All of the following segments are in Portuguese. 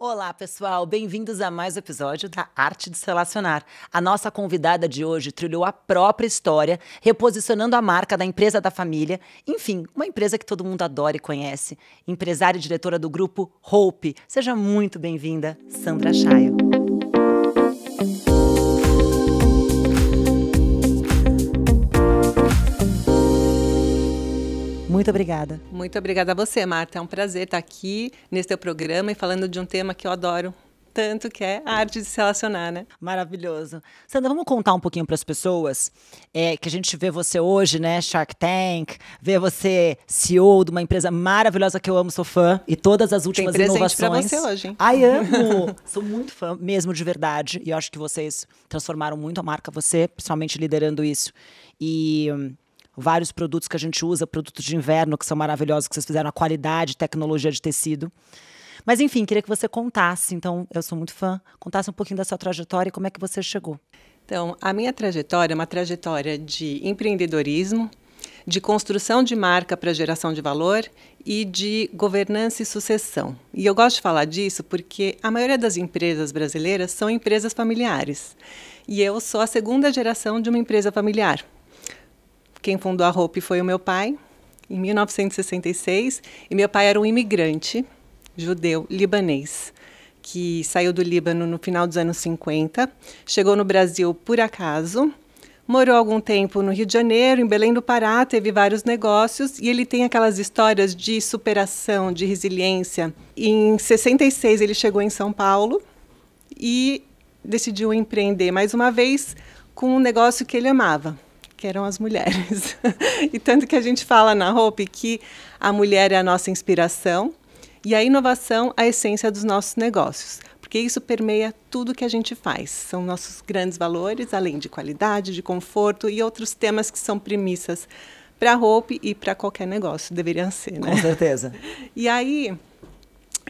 Olá, pessoal! Bem-vindos a mais um episódio da Arte de Se Relacionar. A nossa convidada de hoje trilhou a própria história, reposicionando a marca da empresa da família. Enfim, uma empresa que todo mundo adora e conhece. Empresária e diretora do grupo Hope. Seja muito bem-vinda, Sandra Chaio. Muito obrigada. Muito obrigada a você, Marta. É um prazer estar aqui nesse teu programa e falando de um tema que eu adoro tanto que é a arte de se relacionar, né? Maravilhoso. Sandra, vamos contar um pouquinho para as pessoas é, que a gente vê você hoje, né? Shark Tank, vê você CEO de uma empresa maravilhosa que eu amo, sou fã, e todas as últimas Tem inovações. Pra você hoje, hein? Ai, amo! sou muito fã, mesmo de verdade, e eu acho que vocês transformaram muito a marca, você, principalmente liderando isso. E hum, vários produtos que a gente usa, produtos de inverno que são maravilhosos, que vocês fizeram, a qualidade, tecnologia de tecido. Mas enfim, queria que você contasse, então, eu sou muito fã, contasse um pouquinho da sua trajetória e como é que você chegou. Então, a minha trajetória é uma trajetória de empreendedorismo, de construção de marca para geração de valor e de governança e sucessão. E eu gosto de falar disso porque a maioria das empresas brasileiras são empresas familiares. E eu sou a segunda geração de uma empresa familiar quem fundou a Hope foi o meu pai, em 1966, e meu pai era um imigrante judeu libanês que saiu do Líbano no final dos anos 50, chegou no Brasil por acaso, morou algum tempo no Rio de Janeiro, em Belém do Pará, teve vários negócios e ele tem aquelas histórias de superação, de resiliência. Em 66 ele chegou em São Paulo e decidiu empreender mais uma vez com um negócio que ele amava, que eram as mulheres. e tanto que a gente fala na Hope que a mulher é a nossa inspiração e a inovação a essência dos nossos negócios, porque isso permeia tudo que a gente faz. São nossos grandes valores, além de qualidade, de conforto e outros temas que são premissas para a Hope e para qualquer negócio, deveriam ser, né? Com certeza. E aí,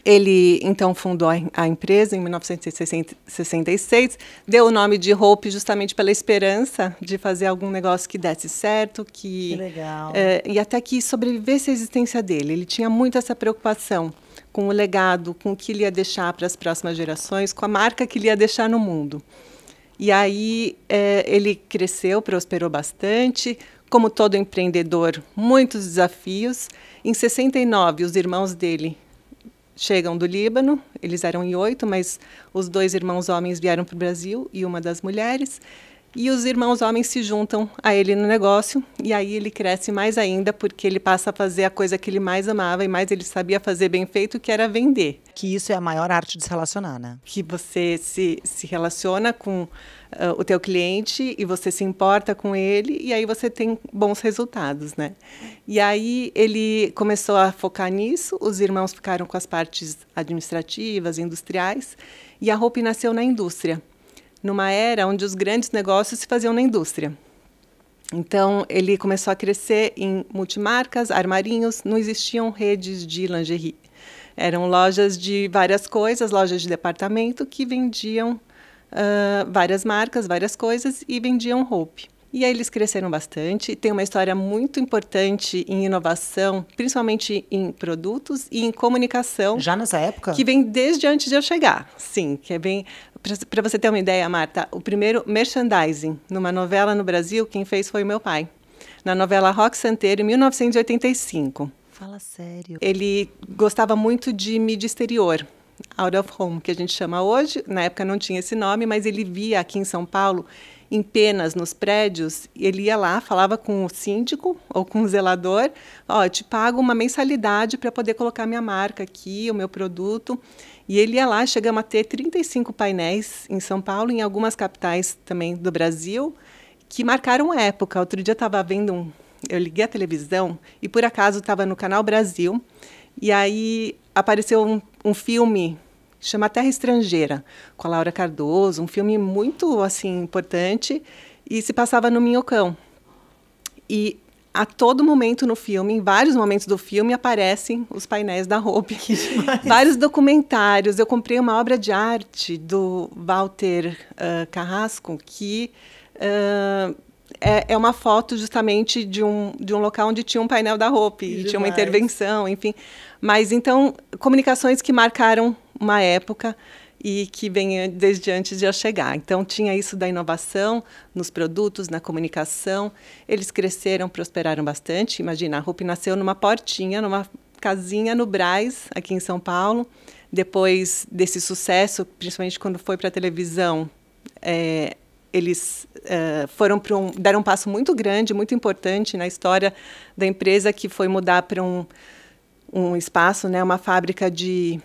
ele então fundou a empresa em 1966, deu o nome de Hope justamente pela esperança de fazer algum negócio que desse certo, que, que legal. É, e até que sobrevivesse à existência dele. Ele tinha muito essa preocupação com o legado, com o que ele ia deixar para as próximas gerações, com a marca que ele ia deixar no mundo. E aí é, ele cresceu, prosperou bastante, como todo empreendedor, muitos desafios. Em 69, os irmãos dele chegam do Líbano, eles eram em oito, mas os dois irmãos homens vieram para o Brasil e uma das mulheres. E os irmãos homens se juntam a ele no negócio, e aí ele cresce mais ainda, porque ele passa a fazer a coisa que ele mais amava e mais ele sabia fazer bem feito, que era vender. Que isso é a maior arte de se relacionar, né? Que você se, se relaciona com uh, o teu cliente e você se importa com ele, e aí você tem bons resultados, né? E aí ele começou a focar nisso, os irmãos ficaram com as partes administrativas, industriais, e a roupa nasceu na indústria numa era onde os grandes negócios se faziam na indústria. Então, ele começou a crescer em multimarcas, armarinhos, não existiam redes de lingerie. Eram lojas de várias coisas, lojas de departamento que vendiam uh, várias marcas, várias coisas e vendiam roupa. E aí eles cresceram bastante. Tem uma história muito importante em inovação, principalmente em produtos e em comunicação. Já nessa época? Que vem desde antes de eu chegar. Sim, que é bem para você ter uma ideia, Marta, o primeiro merchandising numa novela no Brasil, quem fez foi meu pai. Na novela Rock Santeiro, em 1985. Fala sério. Ele gostava muito de mídia exterior, out of home, que a gente chama hoje. Na época não tinha esse nome, mas ele via aqui em São Paulo em penas nos prédios, ele ia lá, falava com o síndico ou com o zelador, ó, oh, te pago uma mensalidade para poder colocar minha marca aqui, o meu produto. E ele ia lá, chegamos a ter 35 painéis em São Paulo, em algumas capitais também do Brasil, que marcaram época. Outro dia estava vendo um, eu liguei a televisão e por acaso estava no canal Brasil, e aí apareceu um, um filme chama Terra Estrangeira, com a Laura Cardoso, um filme muito assim importante e se passava no Minhocão. E a todo momento no filme, em vários momentos do filme, aparecem os painéis da Hope. Vários documentários. Eu comprei uma obra de arte do Walter uh, Carrasco, que uh, é, é, uma foto justamente de um, de um local onde tinha um painel da Hope, e tinha uma intervenção, enfim. Mas então, comunicações que marcaram uma época e que vem eh, desde antes de eu chegar. Então, tinha isso da inovação nos produtos, na comunicação. Eles cresceram, prosperaram bastante. Imagina, a RUP nasceu numa portinha, numa casinha no Braz, aqui em São Paulo. Depois desse sucesso, principalmente quando foi para a televisão, é, eles é, foram um, deram um passo muito grande, muito importante na história da empresa, que foi mudar para um, um espaço, né, uma fábrica de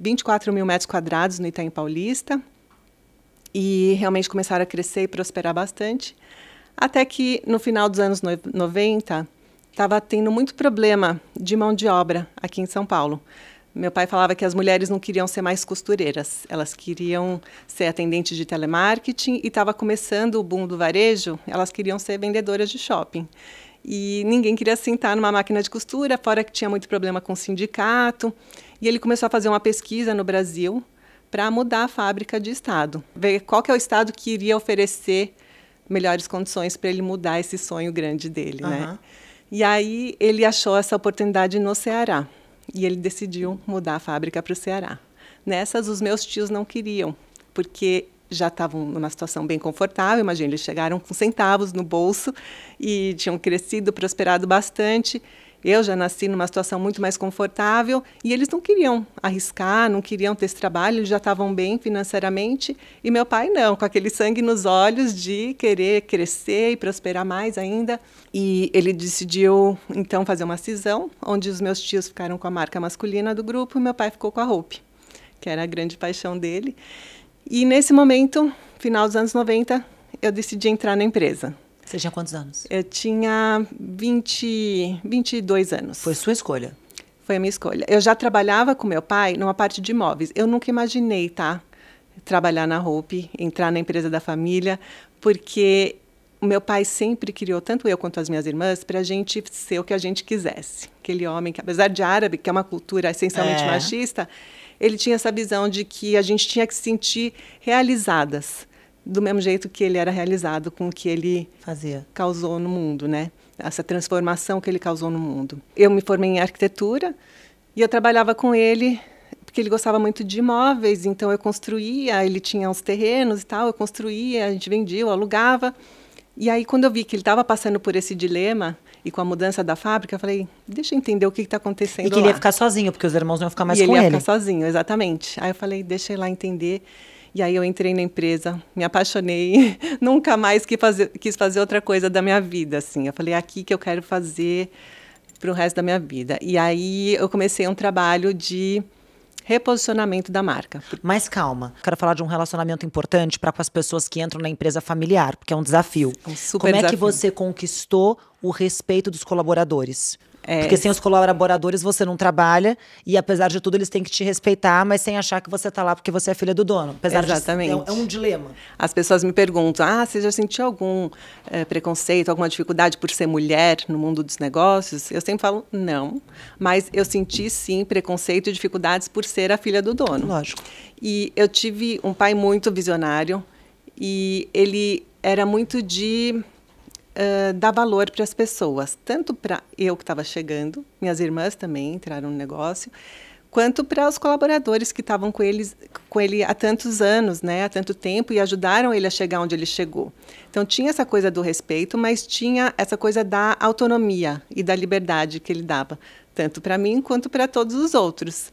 24 mil metros quadrados no Itaim Paulista e realmente começaram a crescer e prosperar bastante. Até que no final dos anos 90 estava tendo muito problema de mão de obra aqui em São Paulo. Meu pai falava que as mulheres não queriam ser mais costureiras, elas queriam ser atendentes de telemarketing e estava começando o boom do varejo, elas queriam ser vendedoras de shopping. E ninguém queria sentar numa máquina de costura, fora que tinha muito problema com o sindicato. E ele começou a fazer uma pesquisa no Brasil para mudar a fábrica de estado, ver qual que é o estado que iria oferecer melhores condições para ele mudar esse sonho grande dele, uhum. né? E aí ele achou essa oportunidade no Ceará e ele decidiu mudar a fábrica para o Ceará. Nessas os meus tios não queriam, porque já estavam numa situação bem confortável, imagina, eles chegaram com centavos no bolso e tinham crescido, prosperado bastante eu já nasci numa situação muito mais confortável e eles não queriam arriscar, não queriam ter esse trabalho, eles já estavam bem financeiramente. E meu pai não, com aquele sangue nos olhos de querer crescer e prosperar mais ainda. E ele decidiu então fazer uma cisão, onde os meus tios ficaram com a marca masculina do grupo e meu pai ficou com a roupa, que era a grande paixão dele. E nesse momento, final dos anos 90, eu decidi entrar na empresa. Você tinha quantos anos? Eu tinha 20, 22 anos. Foi sua escolha? Foi a minha escolha. Eu já trabalhava com meu pai numa parte de imóveis. Eu nunca imaginei, tá? Trabalhar na Hope, entrar na empresa da família, porque o meu pai sempre criou, tanto eu quanto as minhas irmãs, para a gente ser o que a gente quisesse. Aquele homem que, apesar de árabe, que é uma cultura essencialmente é. machista, ele tinha essa visão de que a gente tinha que se sentir realizadas do mesmo jeito que ele era realizado com o que ele fazia, causou no mundo, né? Essa transformação que ele causou no mundo. Eu me formei em arquitetura e eu trabalhava com ele porque ele gostava muito de imóveis, então eu construía, ele tinha uns terrenos e tal, eu construía, a gente vendia, eu alugava. E aí quando eu vi que ele estava passando por esse dilema e com a mudança da fábrica, eu falei, deixa eu entender o que está acontecendo E que ele ia ficar sozinho, porque os irmãos não iam ficar mais e com ele. ele ia ficar sozinho, exatamente. Aí eu falei, deixa eu ir lá entender. E aí eu entrei na empresa, me apaixonei, nunca mais quis fazer, quis fazer outra coisa da minha vida, assim. Eu falei, é aqui que eu quero fazer para o resto da minha vida. E aí eu comecei um trabalho de reposicionamento da marca. Mas calma, quero falar de um relacionamento importante para com as pessoas que entram na empresa familiar, porque é um desafio. É um super Como é que você conquistou o respeito dos colaboradores? É. Porque sem os colaboradores você não trabalha e apesar de tudo eles têm que te respeitar, mas sem achar que você tá lá porque você é filha do dono. Apesar Exatamente. De, é, é um é dilema. As pessoas me perguntam: "Ah, você já sentiu algum é, preconceito, alguma dificuldade por ser mulher no mundo dos negócios?" Eu sempre falo: "Não", mas eu senti sim preconceito e dificuldades por ser a filha do dono. Lógico. E eu tive um pai muito visionário e ele era muito de dá eh, dar valor para as pessoas, tanto para eu que estava chegando, minhas irmãs também entraram no negócio, quanto para os colaboradores que estavam com, com ele há tantos anos, né, há tanto tempo, e ajudaram ele a chegar onde ele chegou. Então, tinha essa coisa do respeito, mas tinha essa coisa da autonomia e da liberdade que ele dava, tanto para mim quanto para todos os outros.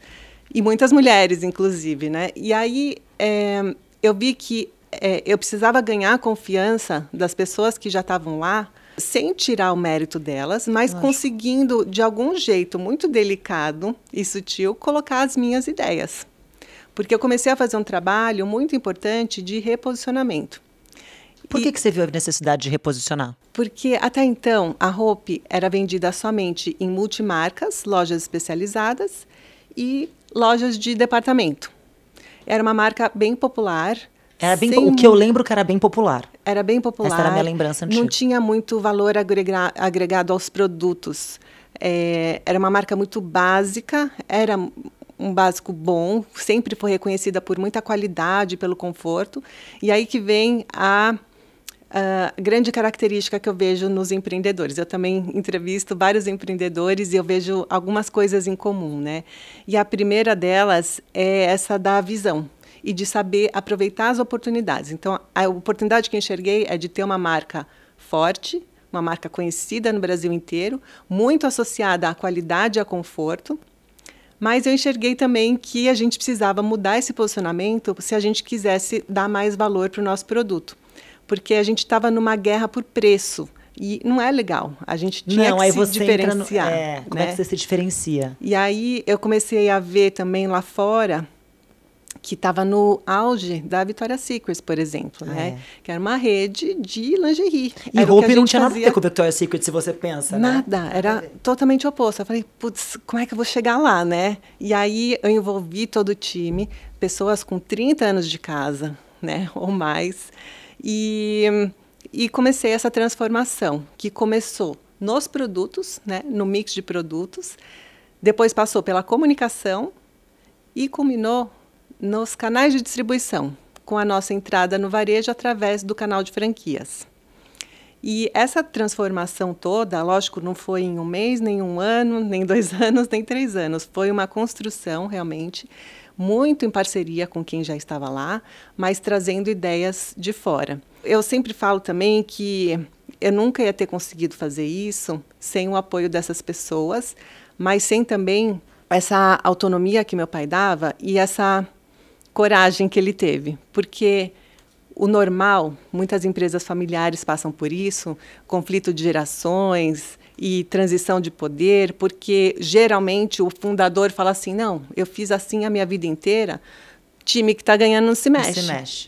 E muitas mulheres, inclusive. Né? E aí é, eu vi que é, eu precisava ganhar a confiança das pessoas que já estavam lá, sem tirar o mérito delas, mas conseguindo, de algum jeito muito delicado e sutil, colocar as minhas ideias. Porque eu comecei a fazer um trabalho muito importante de reposicionamento. Por que, e, que você viu a necessidade de reposicionar? Porque até então a Hope era vendida somente em multimarcas, lojas especializadas e lojas de departamento. Era uma marca bem popular, era bem, Sem... O que eu lembro que era bem popular. Era bem popular. Essa era a minha lembrança antiga. Não tinha muito valor agrega agregado aos produtos. É, era uma marca muito básica, era um básico bom, sempre foi reconhecida por muita qualidade, pelo conforto. E aí que vem a Uh, grande característica que eu vejo nos empreendedores. Eu também entrevisto vários empreendedores e eu vejo algumas coisas em comum, né? E a primeira delas é essa da visão e de saber aproveitar as oportunidades. Então, a oportunidade que enxerguei é de ter uma marca forte, uma marca conhecida no Brasil inteiro, muito associada à qualidade e a conforto. Mas eu enxerguei também que a gente precisava mudar esse posicionamento se a gente quisesse dar mais valor para o nosso produto. Porque a gente estava numa guerra por preço. E não é legal. A gente tinha não, que se diferenciar. No, é, como né? é que você se diferencia? E aí eu comecei a ver também lá fora que estava no auge da Vitória Secrets, por exemplo, ah, né? É. Que era uma rede de lingerie. E era roupa não tinha nada a ver com Victoria's Secret, se você pensa, né? Nada, né? era é. totalmente oposto. Eu falei, putz, como é que eu vou chegar lá, né? E aí eu envolvi todo o time, pessoas com 30 anos de casa, né, ou mais, e, e comecei essa transformação, que começou nos produtos, né, no mix de produtos, depois passou pela comunicação e culminou nos canais de distribuição, com a nossa entrada no varejo através do canal de franquias. E essa transformação toda, lógico, não foi em um mês, nem um ano, nem dois anos, nem três anos. Foi uma construção realmente, muito em parceria com quem já estava lá, mas trazendo ideias de fora. Eu sempre falo também que eu nunca ia ter conseguido fazer isso sem o apoio dessas pessoas, mas sem também essa autonomia que meu pai dava e essa coragem que ele teve, porque o normal, muitas empresas familiares passam por isso, conflito de gerações e transição de poder, porque geralmente o fundador fala assim: não, eu fiz assim a minha vida inteira, time que está ganhando não se mexe. Não se mexe.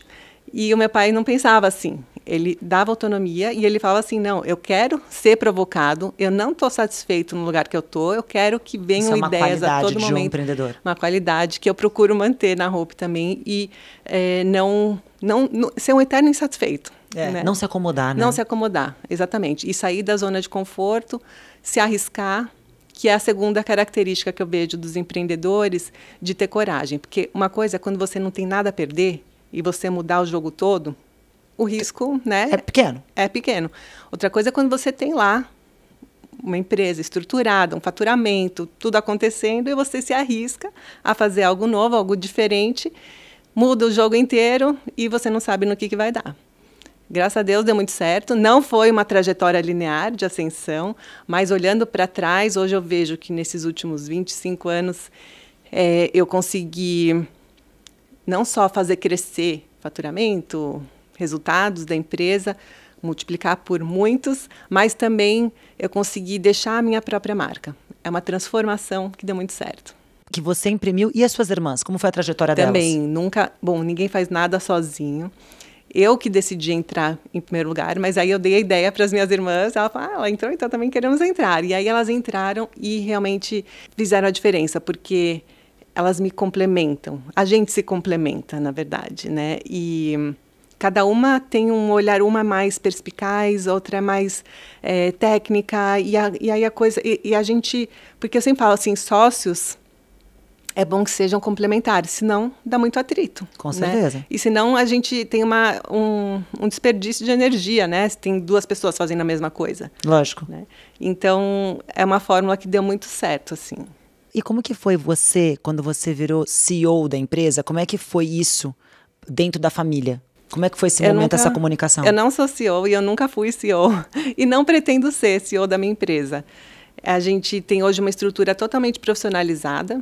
E o meu pai não pensava assim. Ele dava autonomia e ele falava assim: não, eu quero ser provocado, eu não estou satisfeito no lugar que eu estou, eu quero que venham Isso é ideias é a todo de momento. Um empreendedor. Uma qualidade que eu procuro manter na roupa também e é, não, não, não ser um eterno insatisfeito. É, né? Não se acomodar, né? Não se acomodar, exatamente. E sair da zona de conforto, se arriscar, que é a segunda característica que eu vejo dos empreendedores, de ter coragem. Porque uma coisa é quando você não tem nada a perder e você mudar o jogo todo, o risco, né? É pequeno. É pequeno. Outra coisa é quando você tem lá uma empresa estruturada, um faturamento, tudo acontecendo e você se arrisca a fazer algo novo, algo diferente, muda o jogo inteiro e você não sabe no que, que vai dar. Graças a Deus deu muito certo. Não foi uma trajetória linear de ascensão, mas olhando para trás, hoje eu vejo que nesses últimos 25 anos é, eu consegui não só fazer crescer faturamento, resultados da empresa, multiplicar por muitos, mas também eu consegui deixar a minha própria marca. É uma transformação que deu muito certo. Que você imprimiu e as suas irmãs? Como foi a trajetória também, delas? Também, nunca. Bom, ninguém faz nada sozinho. Eu que decidi entrar em primeiro lugar, mas aí eu dei a ideia para as minhas irmãs. Ela falou, ah, ela entrou, então também queremos entrar. E aí elas entraram e realmente fizeram a diferença, porque elas me complementam. A gente se complementa, na verdade, né? E Cada uma tem um olhar, uma mais perspicaz, outra é mais é, técnica, e, a, e, aí a coisa. E, e, a gente. Porque eu sempre falo assim, sócios. É bom que sejam complementares, senão dá muito atrito. Com né? certeza. Né? E senão a gente tem uma, um, um, desperdício de energia, né? Se tem duas pessoas fazendo a mesma coisa. Lógico. Né? Então, é uma fórmula que deu muito certo, assim. E como que foi você, quando você virou CEO da empresa, como é que foi isso dentro da família? Como é que foi esse eu momento, nunca, essa comunicação? Eu não sou CEO e eu nunca fui CEO. E não pretendo ser CEO da minha empresa. A gente tem hoje uma estrutura totalmente profissionalizada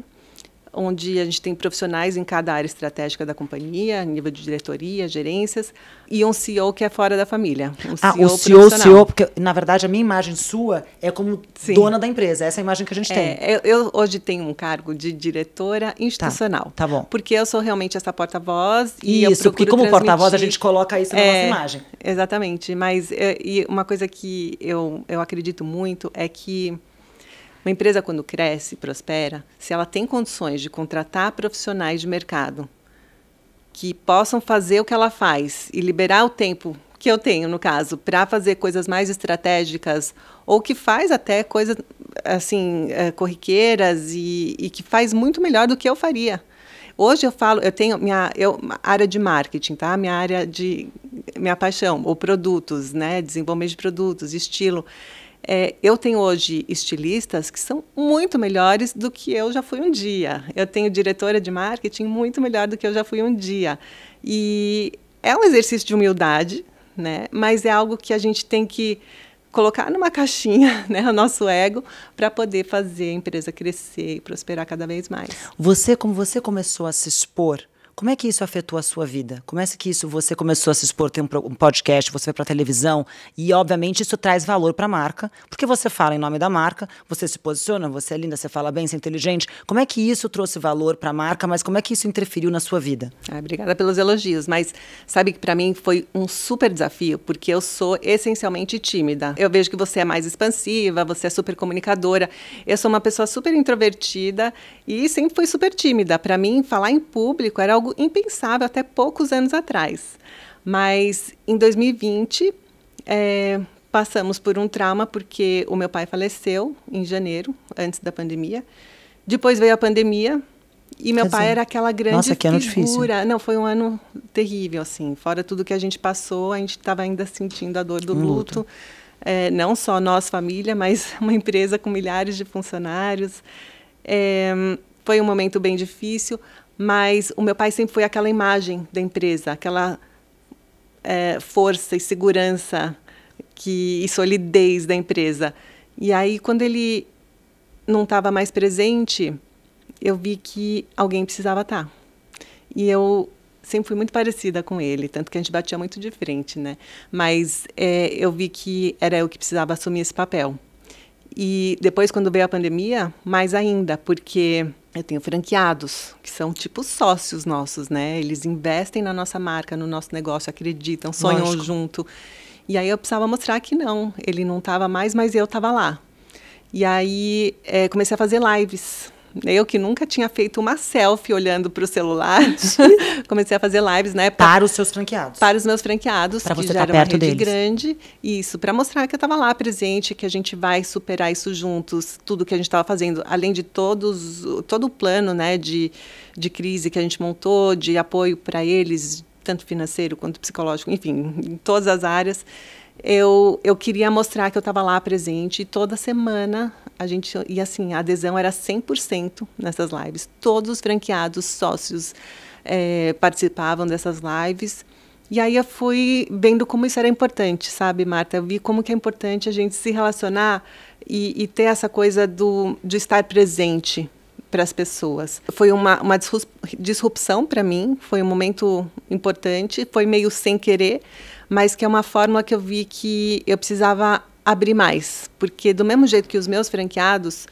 onde a gente tem profissionais em cada área estratégica da companhia, nível de diretoria, gerências, e um CEO que é fora da família. Um ah, CEO o CEO, CEO, porque na verdade a minha imagem sua é como Sim. dona da empresa, essa é a imagem que a gente é, tem. Eu, eu, hoje tenho um cargo de diretora tá, institucional. Tá, tá bom. Porque eu sou realmente essa porta-voz e isso, eu procuro porque como porta-voz a gente coloca isso na é, nossa imagem. Exatamente, mas eh, e uma coisa que eu, eu acredito muito é que uma empresa, quando cresce, prospera, se ela tem condições de contratar profissionais de mercado que possam fazer o que ela faz e liberar o tempo que eu tenho, no caso, para fazer coisas mais estratégicas ou que faz até coisas assim eh, corriqueiras e, e que faz muito melhor do que eu faria. Hoje eu falo, eu tenho minha eu, área de marketing, tá? Minha área de minha paixão, ou produtos, né? Desenvolvimento de produtos, estilo. É, eu tenho hoje estilistas que são muito melhores do que eu já fui um dia. Eu tenho diretora de marketing muito melhor do que eu já fui um dia. E é um exercício de humildade, né? Mas é algo que a gente tem que colocar numa caixinha né, o nosso ego para poder fazer a empresa crescer e prosperar cada vez mais. Você, como você começou a se expor, como é que isso afetou a sua vida? Como é que isso você começou a se expor, tem um podcast, você vai para televisão e obviamente isso traz valor para a marca, porque você fala em nome da marca, você se posiciona, você é linda, você fala bem, você é inteligente. Como é que isso trouxe valor para a marca, mas como é que isso interferiu na sua vida? Ah, obrigada pelos elogios, mas sabe que para mim foi um super desafio, porque eu sou essencialmente tímida. Eu vejo que você é mais expansiva, você é super comunicadora. Eu sou uma pessoa super introvertida e sempre fui super tímida. Para mim, falar em público era algo algo impensável até poucos anos atrás. Mas em 2020, é, eh, passamos por um trauma porque o meu pai faleceu em janeiro, antes da pandemia. Depois veio a pandemia e meu Quer pai dizer, era aquela grande nossa, que figura. ano difícil. Não, foi um ano terrível, assim. Fora tudo que a gente passou, a gente estava ainda sentindo a dor do um luto. luto. É, não só nós, família, mas uma empresa com milhares de funcionários. É, foi um momento bem difícil, mas o meu pai sempre foi aquela imagem da empresa, aquela é, força e segurança que, e solidez da empresa. E aí, quando ele não estava mais presente, eu vi que alguém precisava estar. Tá. E eu sempre fui muito parecida com ele, tanto que a gente batia muito de frente, né? Mas é, eu vi que era eu que precisava assumir esse papel. E depois, quando veio a pandemia, mais ainda, porque eu tenho franqueados, que são tipo sócios nossos, né? Eles investem na nossa marca, no nosso negócio, acreditam, sonham Lógico. junto. E aí eu precisava mostrar que não, ele não estava mais, mas eu estava lá. E aí é, comecei a fazer lives eu que nunca tinha feito uma selfie olhando para o celular, comecei a fazer lives, né? Pra, para os seus franqueados. Para os meus franqueados, pra que você já tá era perto uma rede deles. grande. Isso, para mostrar que eu estava lá presente, que a gente vai superar isso juntos, tudo que a gente estava fazendo, além de todos, todo o plano, né, de, de crise que a gente montou, de apoio para eles, tanto financeiro quanto psicológico, enfim, em todas as áreas eu, eu queria mostrar que eu estava lá presente. E toda semana a gente e assim a adesão era 100% nessas lives. Todos os franqueados, sócios é, participavam dessas lives. E aí eu fui vendo como isso era importante, sabe, Marta? Eu vi como que é importante a gente se relacionar e, e ter essa coisa do, de estar presente para as pessoas. Foi uma, uma disrupção para mim, foi um momento importante, foi meio sem querer, mas que é uma fórmula que eu vi que eu precisava abrir mais, porque do mesmo jeito que os meus franqueados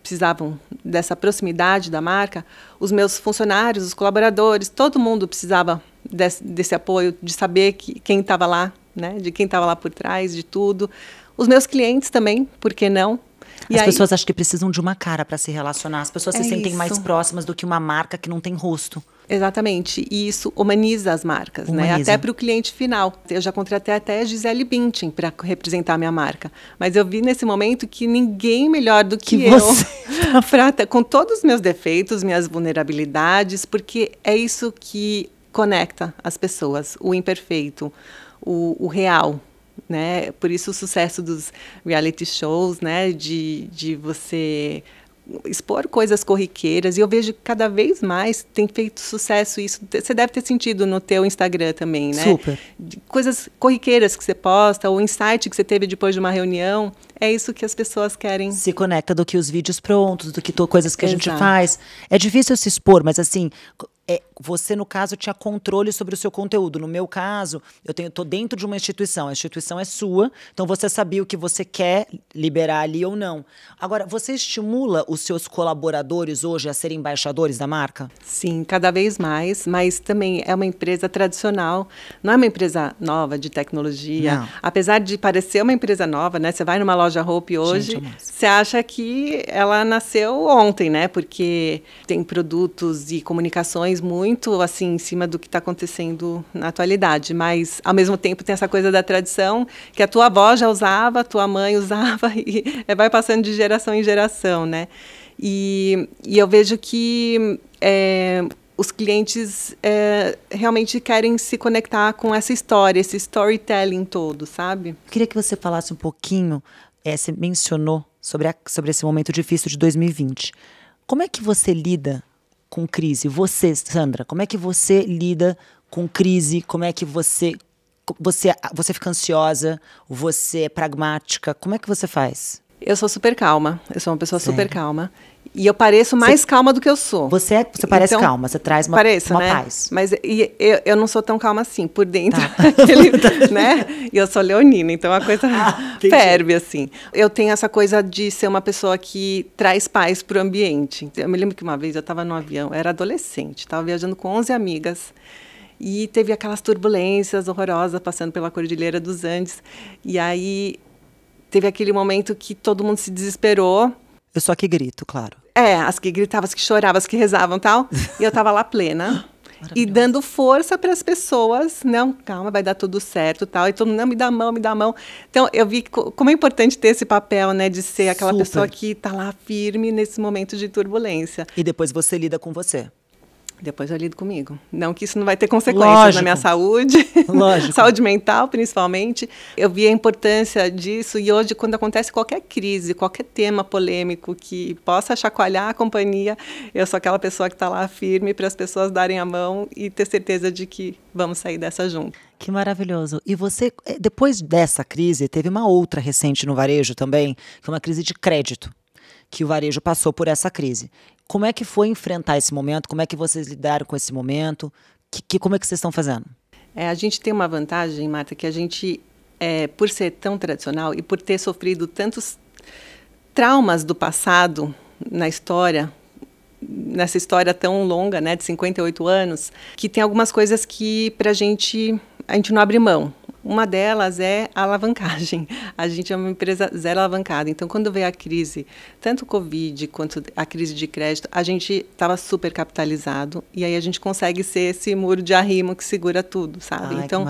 precisavam dessa proximidade da marca, os meus funcionários, os colaboradores, todo mundo precisava desse, desse apoio, de saber que, quem estava lá, né, de quem estava lá por trás, de tudo. Os meus clientes também, por que não? E as aí, pessoas acham que precisam de uma cara para se relacionar. As pessoas é se sentem isso. mais próximas do que uma marca que não tem rosto. Exatamente. E isso humaniza as marcas, né? humaniza. né? Até para o cliente final. Eu já contratei até Gisele Bündchen para representar a minha marca. Mas eu vi nesse momento que ninguém melhor do que, que eu. Você... com todos os meus defeitos, minhas vulnerabilidades, porque é isso que conecta as pessoas, o imperfeito, o, o real, né? Por isso o sucesso dos reality shows, né? De, de você expor coisas corriqueiras e eu vejo que cada vez mais tem feito sucesso isso. Você deve ter sentido no teu Instagram também, né? Super. Coisas corriqueiras que você posta ou insight que você teve depois de uma reunião, é isso que as pessoas querem. Se conecta do que os vídeos prontos, do que coisas que a gente faz. É difícil se expor, mas assim, é, você, no caso, tinha controle sobre o seu conteúdo. No meu caso, eu tenho, tô dentro de uma instituição, a instituição é sua, então você sabia o que você quer liberar ali ou não. Agora, você estimula os seus colaboradores hoje a serem embaixadores da marca? Sim, cada vez mais, mas também é uma empresa tradicional, não é uma empresa nova de tecnologia. Não. Apesar de parecer uma empresa nova, né? Você vai numa loja Hope hoje, é você acha que ela nasceu ontem, né? Porque tem produtos e comunicações muito assim em cima do que está acontecendo na atualidade. Mas ao mesmo tempo tem essa coisa da tradição que a tua avó já usava, a tua mãe usava e é, vai passando de geração em geração, né? E, e eu vejo que é, os clientes é, realmente querem se conectar com essa história, esse storytelling todo, sabe? Eu queria que você falasse um pouquinho, é, você mencionou sobre, a, sobre esse momento difícil de 2020. Como é que você lida com crise? Você, Sandra, como é que você lida com crise? Como é que você você você fica ansiosa? Você é pragmática? Como é que você faz? Eu sou super calma. Eu sou uma pessoa Sério? super calma. E eu pareço mais calma do que eu sou. Você, é, você parece então, calma, você traz uma, pareço, uma né? paz. Mas e, eu, eu não sou tão calma assim, por dentro. Tá. Aquele, tá. né? E eu sou leonina, então é a coisa ah, ferve, assim. Eu tenho essa coisa de ser uma pessoa que traz paz para o ambiente. Eu me lembro que uma vez eu estava no avião, era adolescente, estava viajando com 11 amigas. E teve aquelas turbulências horrorosas passando pela Cordilheira dos Andes. E aí teve aquele momento que todo mundo se desesperou. Eu só que grito, claro. É, as que gritavam, as que choravam, as que rezavam tal. e eu tava lá plena. e dando força para as pessoas, não, calma, vai dar tudo certo, tal. E todo mundo, não, me dá a mão, me dá a mão. Então, eu vi como é importante ter esse papel, né, de ser aquela Super. pessoa que tá lá firme nesse momento de turbulência. E depois você lida com você. Depois eu lido comigo. Não que isso não vai ter consequências Lógico. na minha saúde, Lógico. saúde mental principalmente. Eu vi a importância disso e hoje quando acontece qualquer crise, qualquer tema polêmico que possa chacoalhar a companhia, eu sou aquela pessoa que está lá firme para as pessoas darem a mão e ter certeza de que vamos sair dessa junto. Que maravilhoso. E você, eh, depois dessa crise, teve uma outra recente no varejo também, que é uma crise de crédito que o varejo passou por essa crise. Como é que foi enfrentar esse momento? Como é que vocês lidaram com esse momento? Que, que como é que vocês estão fazendo? É, a gente tem uma vantagem, Marta, que a gente, é, por ser tão tradicional e por ter sofrido tantos traumas do passado na história, nessa história tão longa, né, de 58 anos, que tem algumas coisas que para a gente a gente não abre mão. Uma delas é a alavancagem. A gente é uma empresa zero alavancada. Então, quando veio a crise, tanto o Covid quanto a crise de crédito, a gente estava super capitalizado. E aí a gente consegue ser esse muro de arrimo que segura tudo, sabe? Ai, então,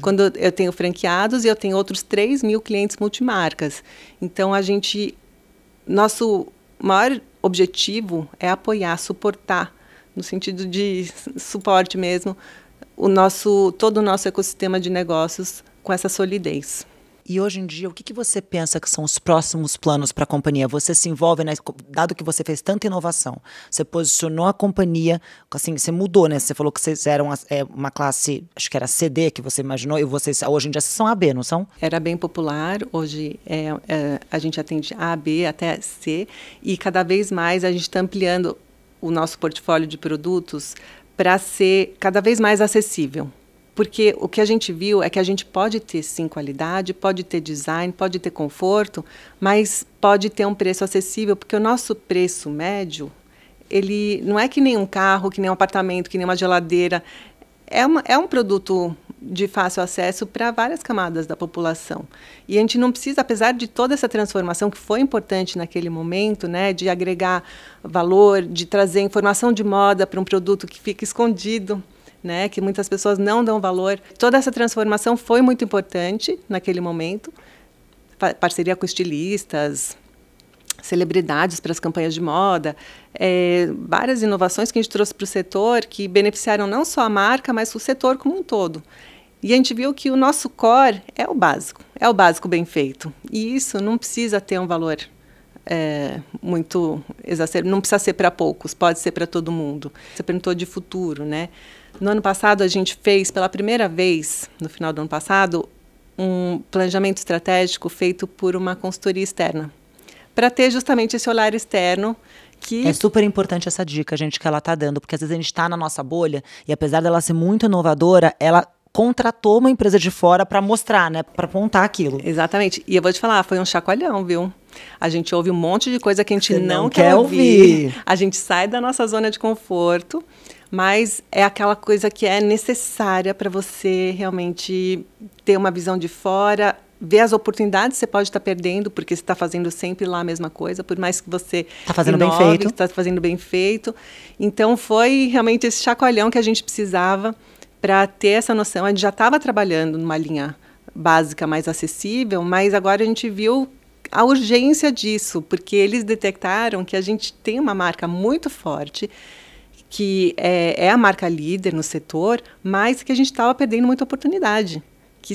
quando eu tenho franqueados e eu tenho outros 3 mil clientes multimarcas. Então, a gente. Nosso maior objetivo é apoiar, suportar, no sentido de suporte mesmo, o nosso, todo o nosso ecossistema de negócios com essa solidez. E hoje em dia, o que, que você pensa que são os próximos planos para a companhia? Você se envolve, né, dado que você fez tanta inovação, você posicionou a companhia, assim, você mudou, né? Você falou que vocês eram uma, é, uma classe, acho que era CD que você imaginou, e vocês hoje em dia vocês são AB, não são? Era bem popular, hoje é, é, a gente atende A, B até C, e cada vez mais a gente está ampliando o nosso portfólio de produtos para ser cada vez mais acessível. Porque o que a gente viu é que a gente pode ter sim qualidade, pode ter design, pode ter conforto, mas pode ter um preço acessível, porque o nosso preço médio, ele não é que nem um carro, que nem um apartamento, que nem uma geladeira, é, uma, é um produto de fácil acesso para várias camadas da população. E a gente não precisa, apesar de toda essa transformação que foi importante naquele momento, né, de agregar valor, de trazer informação de moda para um produto que fica escondido, né, que muitas pessoas não dão valor. Toda essa transformação foi muito importante naquele momento. Parceria com estilistas, celebridades para as campanhas de moda, é, várias inovações que a gente trouxe para o setor que beneficiaram não só a marca, mas o setor como um todo. E a gente viu que o nosso core é o básico, é o básico bem feito. E isso não precisa ter um valor é, muito exacerbado, não precisa ser para poucos, pode ser para todo mundo. Você perguntou de futuro, né? No ano passado, a gente fez pela primeira vez, no final do ano passado, um planejamento estratégico feito por uma consultoria externa para ter justamente esse olhar externo que... É super importante essa dica, gente, que ela tá dando, porque às vezes a gente está na nossa bolha e apesar dela ser muito inovadora, ela contratou uma empresa de fora para mostrar, né, para apontar aquilo. Exatamente. E eu vou te falar, foi um chacoalhão, viu? A gente ouve um monte de coisa que a gente Você não, quer ouvir. ouvir. A gente sai da nossa zona de conforto mas é aquela coisa que é necessária para você realmente ter uma visão de fora, ver as oportunidades que você pode estar perdendo, porque você está fazendo sempre lá a mesma coisa, por mais que você está fazendo inove, bem feito. Está fazendo bem feito. Então, foi realmente esse chacoalhão que a gente precisava para ter essa noção. A gente já estava trabalhando numa linha básica mais acessível, mas agora a gente viu a urgência disso, porque eles detectaram que a gente tem uma marca muito forte, que é, é a marca líder no setor, mas que a gente estava perdendo muita oportunidade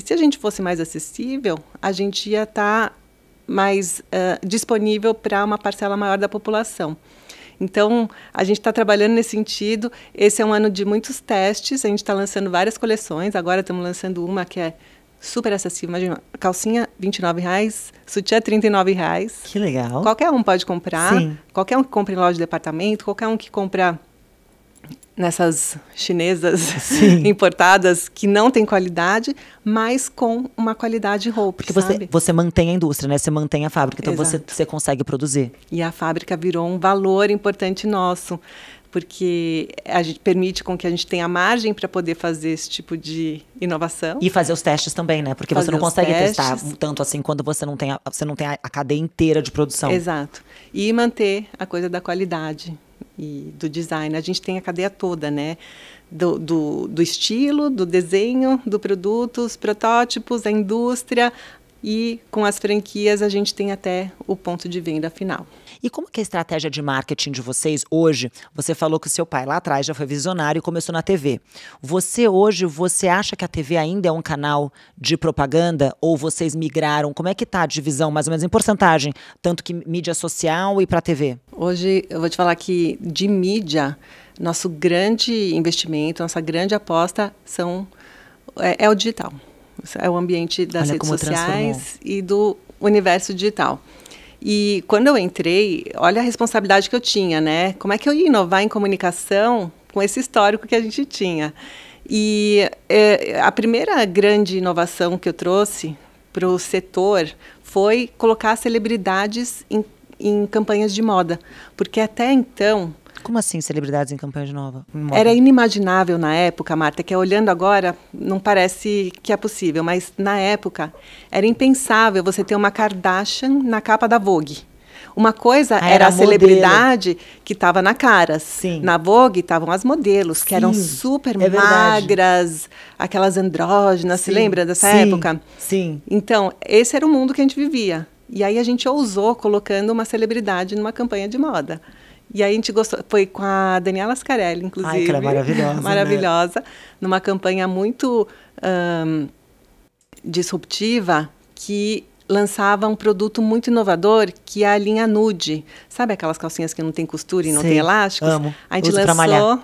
que se a gente fosse mais acessível, a gente ia estar tá mais uh, disponível para uma parcela maior da população. Então, a gente está trabalhando nesse sentido. Esse é um ano de muitos testes. A gente está lançando várias coleções. Agora estamos lançando uma que é super acessível. Imagina, calcinha R$ reais, sutiã R$ reais. Que legal. Qualquer um pode comprar. Sim. Qualquer um que compre em loja de departamento, qualquer um que comprar nessas chinesas Sim. importadas que não tem qualidade, mas com uma qualidade roupa. Porque sabe? você, você mantém a indústria, né? Você mantém a fábrica, então você, você consegue produzir. E a fábrica virou um valor importante nosso, porque a gente permite com que a gente tenha margem para poder fazer esse tipo de inovação. E fazer os testes também, né? Porque fazer você não consegue testes. testar tanto assim quando você não tem a, você não tem a, a cadeia inteira de produção. Exato. E manter a coisa da qualidade e do design. A gente tem a cadeia toda, né? Do, do, do estilo, do desenho, do produto, os protótipos, a indústria e com as franquias a gente tem até o ponto de venda final. E como que é a estratégia de marketing de vocês hoje? Você falou que o seu pai lá atrás já foi visionário e começou na TV. Você hoje, você acha que a TV ainda é um canal de propaganda ou vocês migraram? Como é que está a divisão, mais ou menos em porcentagem, tanto que mídia social e para TV? Hoje eu vou te falar que de mídia, nosso grande investimento, nossa grande aposta são é, é o digital. É o ambiente das Olha redes sociais e do universo digital. E quando eu entrei, olha a responsabilidade que eu tinha, né? Como é que eu ia inovar em comunicação com esse histórico que a gente tinha? E é, a primeira grande inovação que eu trouxe para o setor foi colocar celebridades em, em campanhas de moda, porque até então como assim celebridades em campanha de nova? Moda? Era inimaginável na época, Marta, que é olhando agora não parece que é possível, mas na época era impensável você ter uma Kardashian na capa da Vogue. Uma coisa ah, era, era, a celebridade que estava na cara. Sim. Na Vogue estavam as modelos, Sim, que eram super é magras, aquelas andrógenas, Sim. se lembra dessa Sim. época? Sim. Então, esse era o mundo que a gente vivia. E aí a gente ousou colocando uma celebridade numa campanha de moda. E aí a gente gostou, foi com a Daniela Scarelli, inclusive. Ai, que ela é maravilhosa. Né? maravilhosa, né? numa campanha muito disruptiva que lançava um produto muito inovador que é a linha nude. Sabe aquelas calcinhas que não tem costura e não Sim, tem elásticos? Amo. A gente Uso lançou.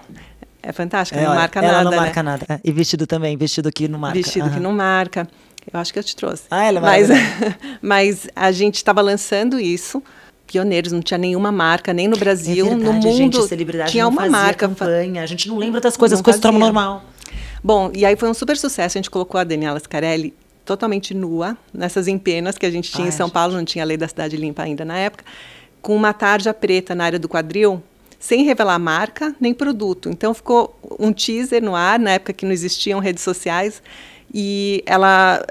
É fantástico, é, não marca ela nada. Ela não né? marca nada. É, e vestido também, vestido que não marca. Vestido uhum. que não marca. Eu acho que eu te trouxe. Ah, ela é mas, mas a gente estava lançando isso pioneiros, não tinha nenhuma marca, nem no é Brasil, é verdade, no mundo. Gente, celebridade tinha uma marca. Campanha, a gente não lembra das coisas, coisas tomam normal. Bom, e aí foi um super sucesso, a gente colocou a Daniela Scarelli totalmente nua, nessas empenas que a gente tinha Ai, em ah, São gente. Paulo, não tinha lei da cidade limpa ainda na época, com uma tarja preta na área do quadril, sem revelar marca nem produto. Então ficou um teaser no ar, na época que não existiam redes sociais, e ela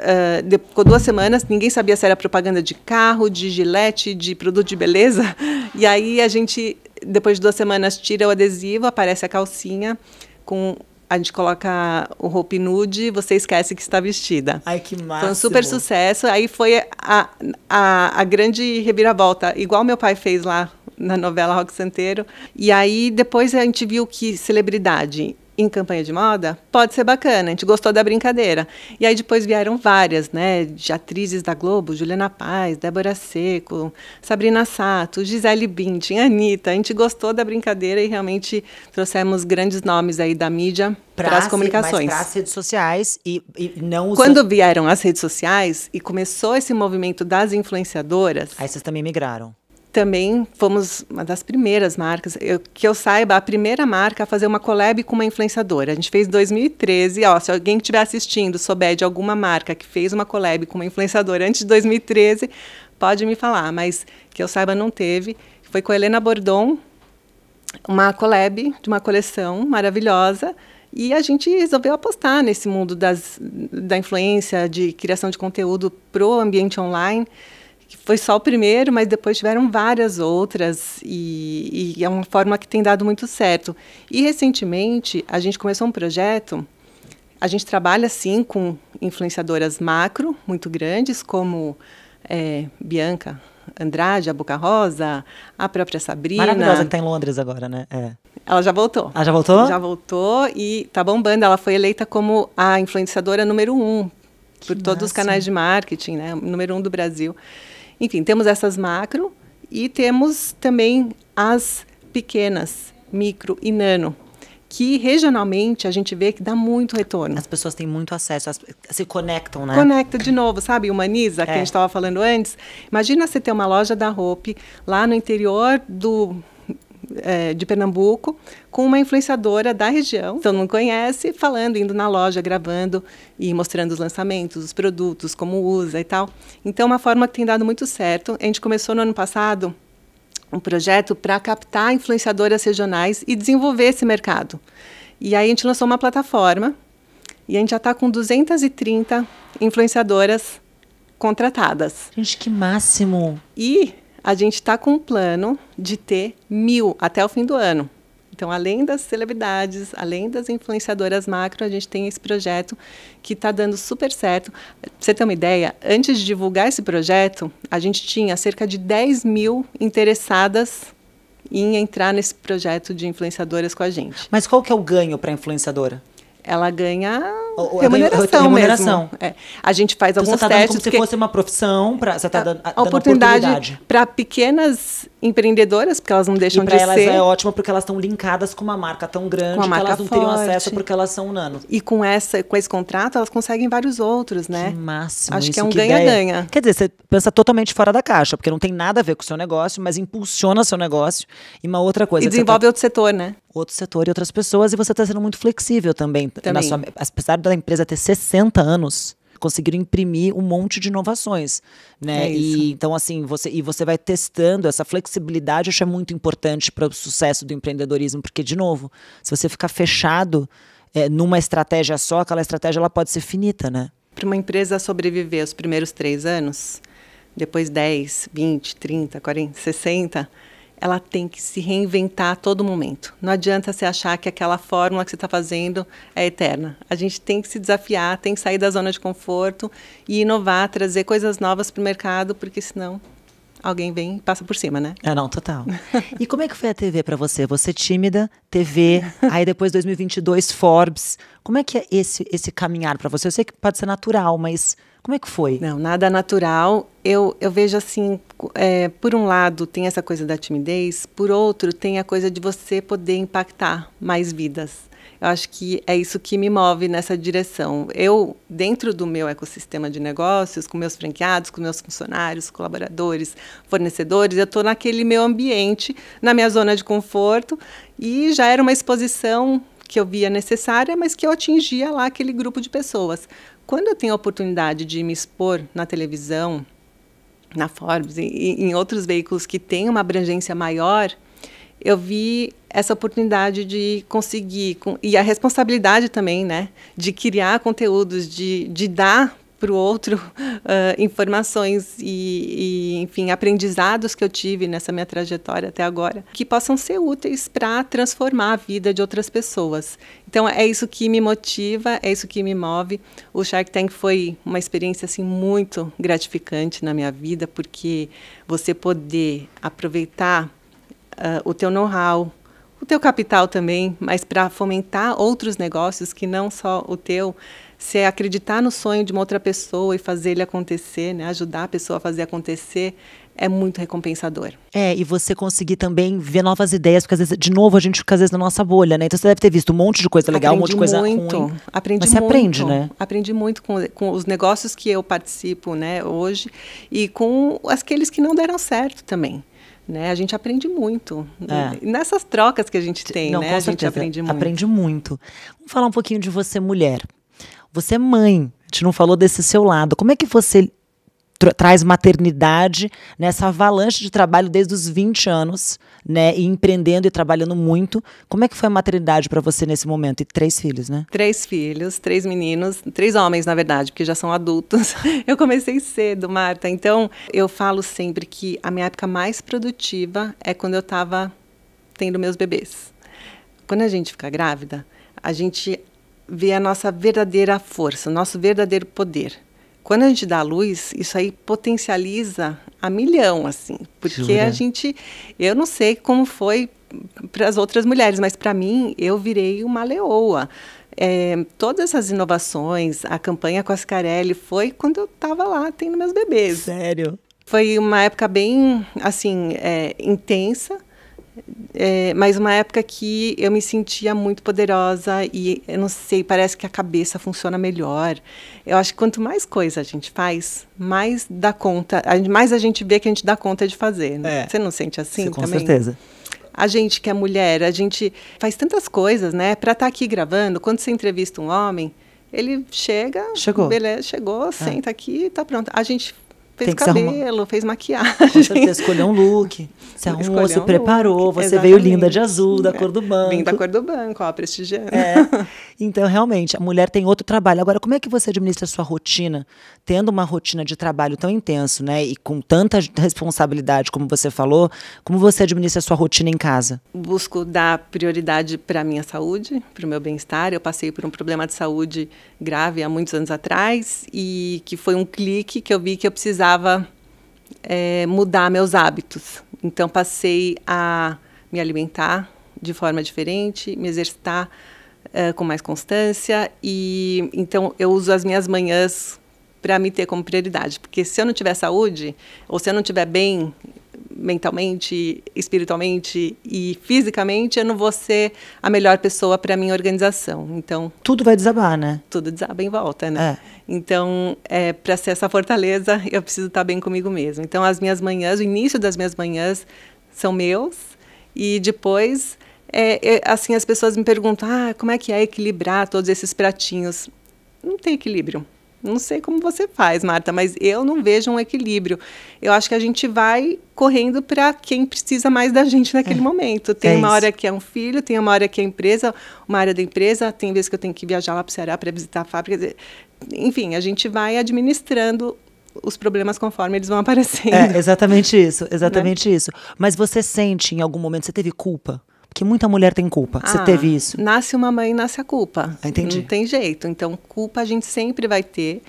uh, duas semanas, ninguém sabia se era propaganda de carro, de gilete, de produto de beleza. E aí a gente, depois de duas semanas, tira o adesivo, aparece a calcinha com a gente coloca o roupa nude você esquece que está vestida. Ai, que massa! Foi um super sucesso. Aí foi a, a, a grande reviravolta, igual meu pai fez lá na novela Rock Santeiro. E aí depois a gente viu que celebridade em campanha de moda, pode ser bacana, a gente gostou da brincadeira. E aí depois vieram várias, né, de atrizes da Globo, Juliana Paz, Débora Seco, Sabrina Sato, Gisele Bündchen, Anitta, a gente gostou da brincadeira e realmente trouxemos grandes nomes aí da mídia para as comunicações. Para as redes sociais e, e não os... Quando vieram as redes sociais e começou esse movimento das influenciadoras... Aí vocês também migraram também fomos uma das primeiras marcas, eu, que eu saiba, a primeira marca a fazer uma collab com uma influenciadora. A gente fez em 2013. Ó, se alguém que estiver assistindo souber de alguma marca que fez uma collab com uma influenciadora antes de 2013, pode me falar, mas que eu saiba, não teve. Foi com a Helena Bordon, uma collab de uma coleção maravilhosa. E a gente resolveu apostar nesse mundo das, da influência, de criação de conteúdo para o ambiente online que foi só o primeiro, mas depois tiveram várias outras e, e é uma forma que tem dado muito certo. E recentemente a gente começou um projeto a gente trabalha sim com influenciadoras macro, muito grandes, como é, Bianca Andrade, a Boca Rosa, a própria Sabrina. Maravilhosa que está em Londres agora, né? É. Ela já voltou. Ela ah, já voltou? Já voltou e tá bombando. Ela foi eleita como a influenciadora número um que por massa. todos os canais de marketing, né? Número um do Brasil. Enfim, temos essas macro e temos também as pequenas, micro e nano, que regionalmente a gente vê que dá muito retorno. As pessoas têm muito acesso, as, se conectam, né? Conecta de novo, sabe? Humaniza, é. que a é. gente estava falando antes. Imagina você ter uma loja da roupa lá no interior do é, de Pernambuco com uma influenciadora da região, então não conhece, falando, indo na loja, gravando e mostrando os lançamentos, os produtos, como usa e tal. Então, é uma forma que tem dado muito certo. A gente começou no ano passado um projeto para captar influenciadoras regionais e desenvolver esse mercado. E aí a gente lançou uma plataforma e a gente já está com 230 influenciadoras contratadas. Gente, que máximo! E a gente está com um plano de ter mil até o fim do ano. Então, além das celebridades, além das influenciadoras macro, a gente tem esse projeto que está dando super certo. Pra você ter uma ideia, antes de divulgar esse projeto, a gente tinha cerca de 10 mil interessadas em entrar nesse projeto de influenciadoras com a gente. Mas qual que é o ganho para a influenciadora? ela ganha remuneração, remuneração. É. A gente faz então, alguns você tá testes. Como que... se fosse uma profissão, pra, você está dando oportunidade. oportunidade. Para pequenas empreendedoras, porque elas não deixam e de elas ser. é ótimo porque elas estão linkadas com uma marca tão grande marca que elas não teriam acesso porque elas são nano. E com essa, com esse contrato, elas conseguem vários outros, né? Que máximo. Acho que é um ganha-ganha. Quer dizer, você pensa totalmente fora da caixa, porque não tem nada a ver com o seu negócio, mas impulsiona seu negócio e uma outra coisa. E tá desenvolve tá... outro setor, né? Outro setor e outras pessoas e você está sendo muito flexível também, também. Sua... apesar da empresa ter 60 anos conseguiram imprimir um monte de inovações, né? É e então assim, você e você vai testando essa flexibilidade, eu acho é muito importante para o sucesso do empreendedorismo, porque de novo, se você ficar fechado é, numa estratégia só, aquela estratégia ela pode ser finita, né? Para uma empresa sobreviver os primeiros três anos, depois 10, 20, 30, 40, 60, ela tem que se reinventar a todo momento. Não adianta você achar que aquela fórmula que você está fazendo é eterna. A gente tem que se desafiar, tem que sair da zona de conforto e inovar, trazer coisas novas para o mercado, porque senão alguém vem e passa por cima, né? É, não, total. e como é que foi a TV para você? Você tímida, TV, aí depois 2022 Forbes. Como é que é esse esse caminhar para você? Eu sei que pode ser natural, mas como é que foi? Não, nada natural. Eu, eu vejo assim, é, por um lado tem essa coisa da timidez, por outro tem a coisa de você poder impactar mais vidas. Eu acho que é isso que me move nessa direção. Eu, dentro do meu ecossistema de negócios, com meus franqueados, com meus funcionários, colaboradores, fornecedores, eu estou naquele meu ambiente, na minha zona de conforto, e já era uma exposição que eu via necessária, mas que eu atingia lá aquele grupo de pessoas. Quando eu tenho a oportunidade de me expor na televisão, na Forbes e em outros veículos que têm uma abrangência maior, eu vi essa oportunidade de conseguir, e a responsabilidade também, né, de criar conteúdos, de, de dar para o outro uh, informações e, e, enfim, aprendizados que eu tive nessa minha trajetória até agora, que possam ser úteis para transformar a vida de outras pessoas. Então, é isso que me motiva, é isso que me move. O Shark Tank foi uma experiência, assim, muito gratificante na minha vida, porque você poder aproveitar uh, o teu know-how, o teu capital também, mas para fomentar outros negócios que não só o teu, se é acreditar no sonho de uma outra pessoa e fazer ele acontecer, né, ajudar a pessoa a fazer acontecer, é muito recompensador. É, e você conseguir também ver novas ideias, porque às vezes, de novo, a gente fica às vezes na nossa bolha, né? Então você deve ter visto um monte de coisa legal, aprendi um monte de coisa muito, ruim. Aprendi mas você muito, aprende, né? Aprendi muito com, com, os negócios que eu participo, né, hoje, e com aqueles que não deram certo também. Né? A gente aprende muito. É. Nessas trocas que a gente tem, Não, né? a gente aprende muito. Aprende muito. Vamos falar um pouquinho de você, mulher. Você é mãe, a gente não falou desse seu lado. Como é que você tra traz maternidade nessa avalanche de trabalho desde os 20 anos, né? E empreendendo e trabalhando muito. Como é que foi a maternidade para você nesse momento? E três filhos, né? Três filhos, três meninos, três homens, na verdade, porque já são adultos. Eu comecei cedo, Marta. Então, eu falo sempre que a minha época mais produtiva é quando eu estava tendo meus bebês. Quando a gente fica grávida, a gente vê a nossa verdadeira força, o nosso verdadeiro poder quando a gente dá luz, isso aí potencializa a milhão, assim. Porque Jura? a gente. Eu não sei como foi para as outras mulheres, mas para mim, eu virei uma leoa. É, todas as inovações, a campanha com a Scarelli foi quando eu estava lá tendo meus bebês. Sério? Foi uma época bem, assim, é, intensa, é, mas uma época que eu me sentia muito poderosa e, eu não sei, parece que a cabeça funciona melhor. Eu acho que quanto mais coisa a gente faz, mais dá conta, mais a gente vê que a gente dá conta de fazer. Né? É. Você não sente assim com também? Com certeza a gente que é mulher, a gente faz tantas coisas, né? Para estar tá aqui gravando, quando você entrevista um homem, ele chega, chegou, beleza, chegou, é. senta é. aqui, tá pronto. A gente fez cabelo, fez maquiagem. Com certeza, escolheu um look, se arrumou, se preparou, você exatamente. veio linda de azul, da é. cor do banco. Linda da cor do banco, ó, prestigiando. É. Então, realmente, a mulher tem outro trabalho. Agora, como é que você administra a sua rotina, tendo uma rotina de trabalho tão intenso, né, e com tanta responsabilidade, como você falou, como você administra a sua rotina em casa? Busco dar prioridade para minha saúde, para o meu bem-estar. Eu passei por um problema de saúde grave há muitos anos atrás e que foi um clique que eu vi que eu precisava precisava é, mudar meus hábitos. Então passei a me alimentar de forma diferente, me exercitar é, com mais constância e então eu uso as minhas manhãs para me ter como prioridade, porque se eu não tiver saúde ou se eu não tiver bem, mentalmente, espiritualmente e fisicamente, eu não vou ser a melhor pessoa para a minha organização. Então tudo vai desabar, né? Tudo desaba em volta, né? É. Então, é, para ser essa fortaleza, eu preciso estar tá bem comigo mesmo. Então, as minhas manhãs, o início das minhas manhãs são meus e depois é, é, assim as pessoas me perguntam ah como é que é equilibrar todos esses pratinhos não tem equilíbrio não sei como você faz, Marta, mas eu não vejo um equilíbrio. Eu acho que a gente vai correndo para quem precisa mais da gente naquele é, momento. Tem é uma isso. hora que é um filho, tem uma hora que é empresa, uma área da empresa, tem vezes que eu tenho que viajar lá para o Ceará para visitar a fábrica. Enfim, a gente vai administrando os problemas conforme eles vão aparecendo. É, exatamente isso, né? exatamente né? isso. Mas você sente em algum momento, você teve culpa? que muita mulher tem culpa. Ah, Você teve isso? Nasce uma mãe, nasce a culpa. entendi. Não tem jeito. Então, culpa a gente sempre vai ter.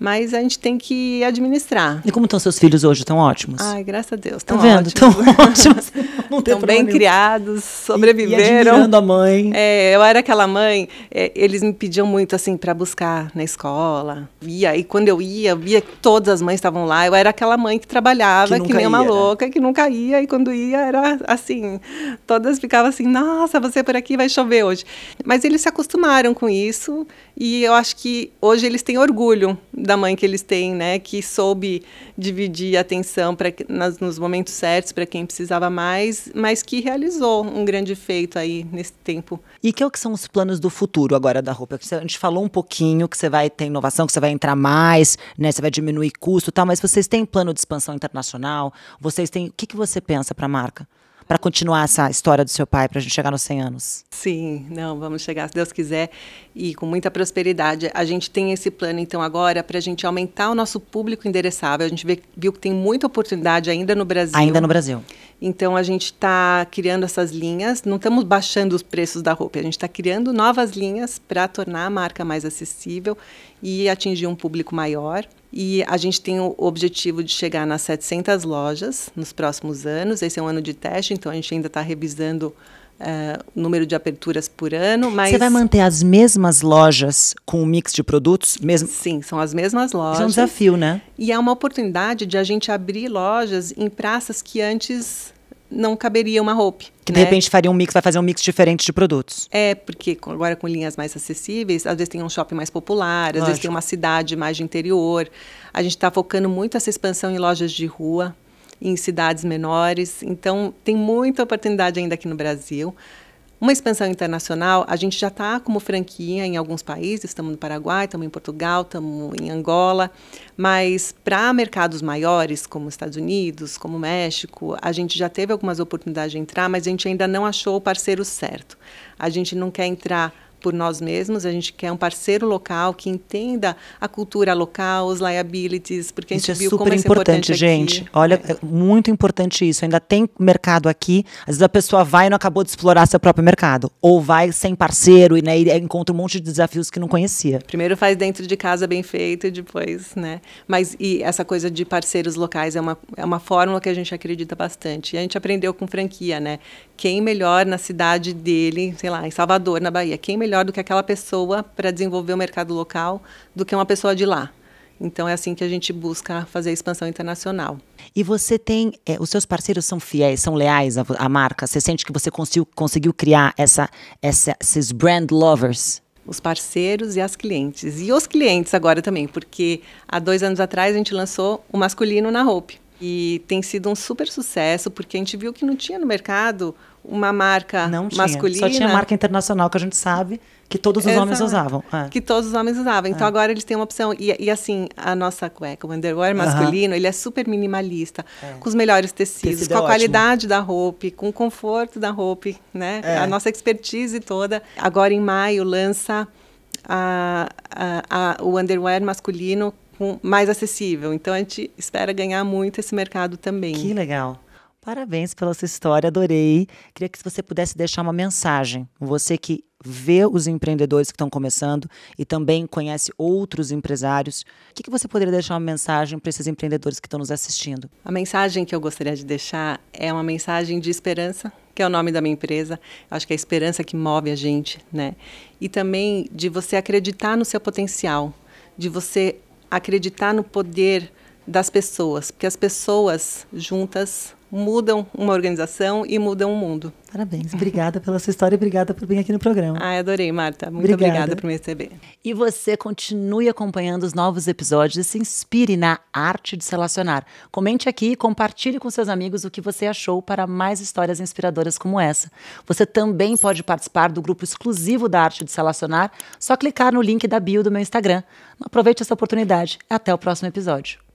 Mas a gente tem que administrar. E como estão seus filhos hoje? Estão ótimos? Ai, graças a Deus. Estão vendo? Estão ótimos. Estão bem nenhum. criados, sobreviveram. E, e a mãe. É, eu era aquela mãe, é, eles me pediam muito assim para buscar na escola. Ia, e quando eu ia, via que todas as mães estavam lá. Eu era aquela mãe que trabalhava, que, que nem ia, uma né? louca, que nunca ia. E quando ia, era assim. Todas ficavam assim: nossa, você por aqui vai chover hoje. Mas eles se acostumaram com isso. E eu acho que hoje eles têm orgulho da mãe que eles têm, né, que soube dividir a atenção pra, nas, nos momentos certos para quem precisava mais, mas que realizou um grande feito aí nesse tempo. E que, é que são os planos do futuro agora da roupa? A gente falou um pouquinho que você vai ter inovação, que você vai entrar mais, né, você vai diminuir custo, tal, mas vocês têm plano de expansão internacional? Vocês têm o que, que você pensa para a marca? para continuar essa história do seu pai, para a gente chegar nos 100 anos? Sim, não, vamos chegar, se Deus quiser, e com muita prosperidade. A gente tem esse plano, então, agora, para a gente aumentar o nosso público endereçável. A gente vê, viu que tem muita oportunidade ainda no Brasil. Ainda no Brasil. Então, a gente está criando essas linhas, não estamos baixando os preços da roupa, a gente está criando novas linhas para tornar a marca mais acessível e atingir um público maior. E a gente tem o objetivo de chegar nas 700 lojas nos próximos anos. Esse é um ano de teste, então a gente ainda está revisando uh, o número de aperturas por ano. Mas... Você vai manter as mesmas lojas com o um mix de produtos? Mesmo... Sim, são as mesmas lojas. Isso é um desafio, né? E é uma oportunidade de a gente abrir lojas em praças que antes não caberia uma roupa. Que né? de repente faria um mix, vai fazer um mix diferente de produtos. É, porque agora com linhas mais acessíveis, às vezes tem um shopping mais popular, às Lógico. vezes tem uma cidade mais de interior. A gente está focando muito essa expansão em lojas de rua, em cidades menores. Então, tem muita oportunidade ainda aqui no Brasil. Uma expansão internacional, a gente já está como franquia em alguns países, estamos no Paraguai, estamos em Portugal, estamos em Angola, mas para mercados maiores, como Estados Unidos, como México, a gente já teve algumas oportunidades de entrar, mas a gente ainda não achou o parceiro certo. A gente não quer entrar por nós mesmos, a gente quer um parceiro local que entenda a cultura local, os liabilities, porque a gente é viu como é importante, importante gente. Aqui. Olha, é. é. muito importante isso. Ainda tem mercado aqui. Às vezes a pessoa vai e não acabou de explorar seu próprio mercado, ou vai sem parceiro e, né, e encontra um monte de desafios que não conhecia. Primeiro faz dentro de casa bem feito e depois, né? Mas e essa coisa de parceiros locais é uma é uma fórmula que a gente acredita bastante. E a gente aprendeu com franquia, né? quem melhor na cidade dele, sei lá, em Salvador, na Bahia, quem melhor do que aquela pessoa para desenvolver o mercado local do que uma pessoa de lá. Então é assim que a gente busca fazer a expansão internacional. E você tem, é, os seus parceiros são fiéis, são leais à, à marca? Você sente que você conseguiu, conseguiu criar essa, essa, esses brand lovers? Os parceiros e as clientes. E os clientes agora também, porque há dois anos atrás a gente lançou o masculino na roupa. E tem sido um super sucesso, porque a gente viu que não tinha no mercado uma marca não tinha. masculina. Só tinha marca internacional que a gente sabe que todos os homens usavam. É. Que todos os homens usavam. Então é. agora eles têm uma opção. E, e, assim, a nossa cueca, o underwear masculino, uh -huh. ele é super minimalista, é. com os melhores tecidos, é com a qualidade ótimo. da roupa, com o conforto da roupa, né? É. A nossa expertise toda. Agora em maio lança a, a, a, o underwear masculino mais acessível. Então a gente espera ganhar muito esse mercado também. Que legal. Parabéns pela sua história, adorei. Queria que você pudesse deixar uma mensagem. Você que vê os empreendedores que estão começando e também conhece outros empresários, o que, que você poderia deixar uma mensagem para esses empreendedores que estão nos assistindo? A mensagem que eu gostaria de deixar é uma mensagem de esperança, que é o nome da minha empresa. Acho que é a esperança que move a gente, né? E também de você acreditar no seu potencial, de você acreditar no poder das pessoas, porque as pessoas juntas mudam uma organização e mudam o mundo. Parabéns. Obrigada pela sua história e obrigada por vir aqui no programa. Ah, adorei, Marta. Muito obrigada. obrigada por me receber. E você continue acompanhando os novos episódios e se inspire na arte de se relacionar. Comente aqui e compartilhe com seus amigos o que você achou para mais histórias inspiradoras como essa. Você também pode participar do grupo exclusivo da arte de se relacionar. Só clicar no link da bio do meu Instagram. Aproveite essa oportunidade. Até o próximo episódio.